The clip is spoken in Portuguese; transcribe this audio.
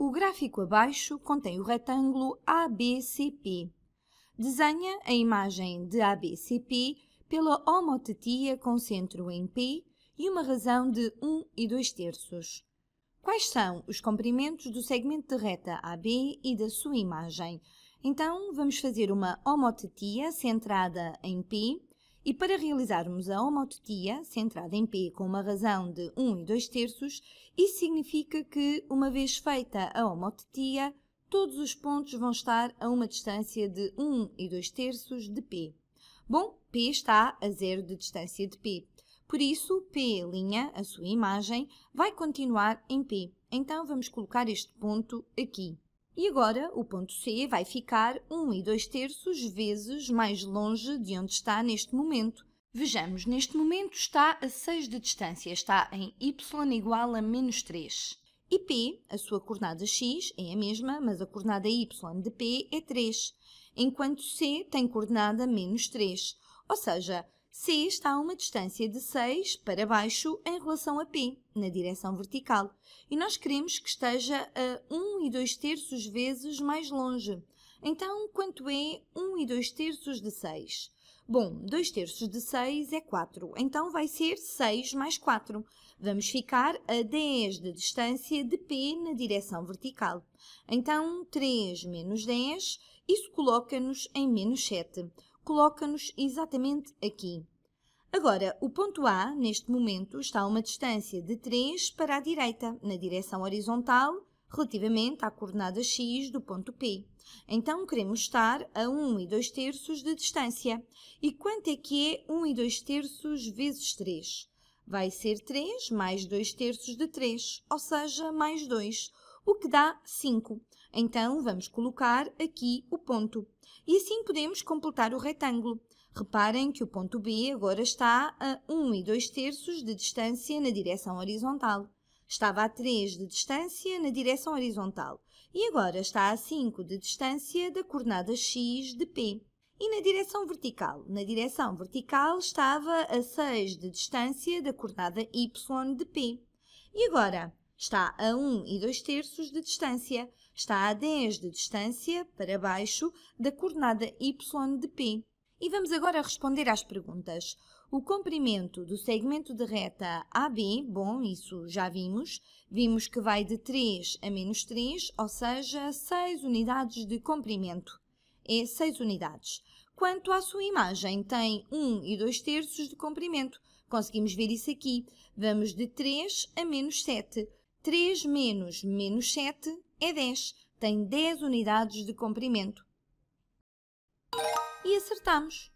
O gráfico abaixo contém o retângulo ABCP. Desenha a imagem de ABCP pela homotetia com centro em P e uma razão de 1 e 2 terços. Quais são os comprimentos do segmento de reta AB e da sua imagem? Então, vamos fazer uma homotetia centrada em P e para realizarmos a homototia, centrada em P com uma razão de 1 e 2 terços, isso significa que, uma vez feita a homototia, todos os pontos vão estar a uma distância de 1 e 2 terços de P. Bom, P está a zero de distância de P. Por isso, P', a sua imagem, vai continuar em P. Então, vamos colocar este ponto aqui. E agora, o ponto C vai ficar 1 e 2 terços vezes mais longe de onde está neste momento. Vejamos, neste momento está a 6 de distância, está em y igual a menos 3. E P, a sua coordenada x, é a mesma, mas a coordenada y de P é 3, enquanto C tem coordenada menos 3. Ou seja, C está a uma distância de 6 para baixo em relação a P, na direção vertical, e nós queremos que esteja a 1 e 2 terços vezes mais longe. Então, quanto é 1 e 2 terços de 6? Bom, 2 terços de 6 é 4, então vai ser 6 mais 4. Vamos ficar a 10 de distância de P na direção vertical. Então, 3 menos 10, isso coloca-nos em menos 7 coloca-nos exatamente aqui. Agora, o ponto A, neste momento, está a uma distância de 3 para a direita, na direção horizontal, relativamente à coordenada x do ponto P. Então, queremos estar a 1 e 2 terços de distância. E quanto é que é 1 e 2 terços vezes 3? Vai ser 3 mais 2 terços de 3, ou seja, mais 2, o que dá 5. Então, vamos colocar aqui o ponto. E assim podemos completar o retângulo. Reparem que o ponto B agora está a 1 e 2 terços de distância na direção horizontal. Estava a 3 de distância na direção horizontal e agora está a 5 de distância da coordenada x de P. E na direção vertical? Na direção vertical estava a 6 de distância da coordenada y de P. E agora, está a 1 e 2 terços de distância, está a 10 de distância para baixo da coordenada y de P. E vamos agora responder às perguntas. O comprimento do segmento de reta AB, bom, isso já vimos, vimos que vai de 3 a menos 3, ou seja, 6 unidades de comprimento. É 6 unidades. Quanto à sua imagem, tem 1 e 2 terços de comprimento. Conseguimos ver isso aqui. Vamos de 3 a menos 7. 3 menos menos 7 é 10. Tem 10 unidades de comprimento. E acertamos!